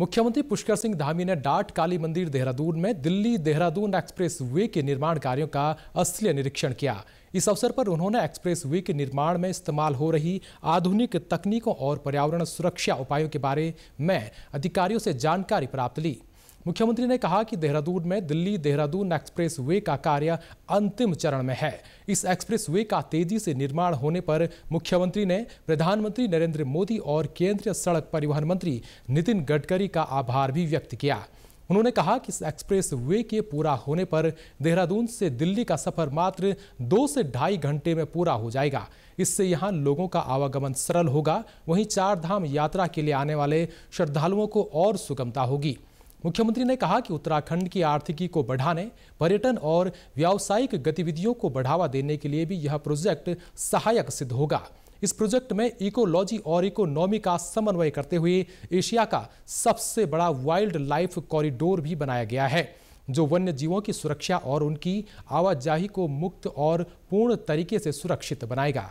मुख्यमंत्री पुष्कर सिंह धामी ने डाट काली मंदिर देहरादून में दिल्ली देहरादून एक्सप्रेस वे के निर्माण कार्यों का असली निरीक्षण किया इस अवसर पर उन्होंने एक्सप्रेस वे के निर्माण में इस्तेमाल हो रही आधुनिक तकनीकों और पर्यावरण सुरक्षा उपायों के बारे में अधिकारियों से जानकारी प्राप्त ली मुख्यमंत्री ने कहा कि देहरादून में दिल्ली देहरादून एक्सप्रेस वे का कार्य अंतिम चरण में है इस एक्सप्रेस वे का तेजी से निर्माण होने पर मुख्यमंत्री ने प्रधानमंत्री नरेंद्र मोदी और केंद्रीय सड़क परिवहन मंत्री नितिन गडकरी का आभार भी व्यक्त किया उन्होंने कहा कि इस एक्सप्रेस वे के पूरा होने पर देहरादून से दिल्ली का सफर मात्र दो से ढाई घंटे में पूरा हो जाएगा इससे यहाँ लोगों का आवागमन सरल होगा वहीं चार धाम यात्रा के लिए आने वाले श्रद्धालुओं को और सुगमता होगी मुख्यमंत्री ने कहा कि उत्तराखंड की आर्थिकी को बढ़ाने पर्यटन और व्यावसायिक गतिविधियों को बढ़ावा देने के लिए भी यह प्रोजेक्ट सहायक सिद्ध होगा इस प्रोजेक्ट में इकोलॉजी और इकोनॉमी का समन्वय करते हुए एशिया का सबसे बड़ा वाइल्ड लाइफ कॉरिडोर भी बनाया गया है जो वन्य जीवों की सुरक्षा और उनकी आवाजाही को मुक्त और पूर्ण तरीके से सुरक्षित बनाएगा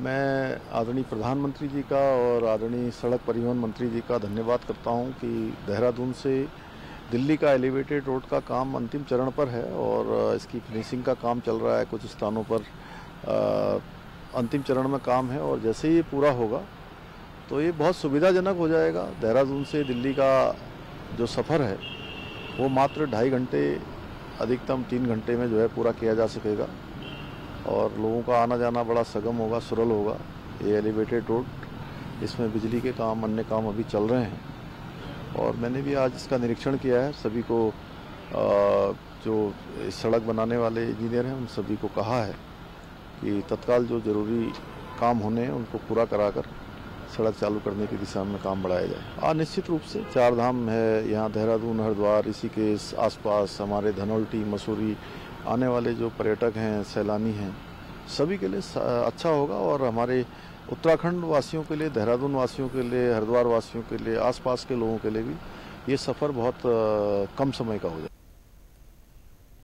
मैं आदरणीय प्रधानमंत्री जी का और आदरणीय सड़क परिवहन मंत्री जी का धन्यवाद करता हूं कि देहरादून से दिल्ली का एलिवेटेड रोड का काम अंतिम चरण पर है और इसकी फिनिशिंग का काम चल रहा है कुछ स्थानों पर अंतिम चरण में काम है और जैसे ही पूरा होगा तो ये बहुत सुविधाजनक हो जाएगा देहरादून से दिल्ली का जो सफ़र है वो मात्र ढाई घंटे अधिकतम तीन घंटे में जो है पूरा किया जा सकेगा और लोगों का आना जाना बड़ा सगम होगा सुरल होगा ये एलिवेटेड रोड इसमें बिजली के काम अन्य काम अभी चल रहे हैं और मैंने भी आज इसका निरीक्षण किया है सभी को आ, जो सड़क बनाने वाले इंजीनियर हैं उन सभी को कहा है कि तत्काल जो ज़रूरी काम होने हैं उनको पूरा कराकर सड़क चालू करने की दिशा में काम बढ़ाया जाए और हाँ, निश्चित रूप से चार धाम है यहाँ देहरादून हरिद्वार इसी के आसपास हमारे धनौल्टी मसूरी आने वाले जो पर्यटक हैं सैलानी हैं सभी के लिए अच्छा होगा और हमारे उत्तराखंड वासियों के लिए देहरादून वासियों के लिए हरिद्वार वासियों के लिए आसपास के लोगों के लिए भी ये सफ़र बहुत कम समय का हो जाए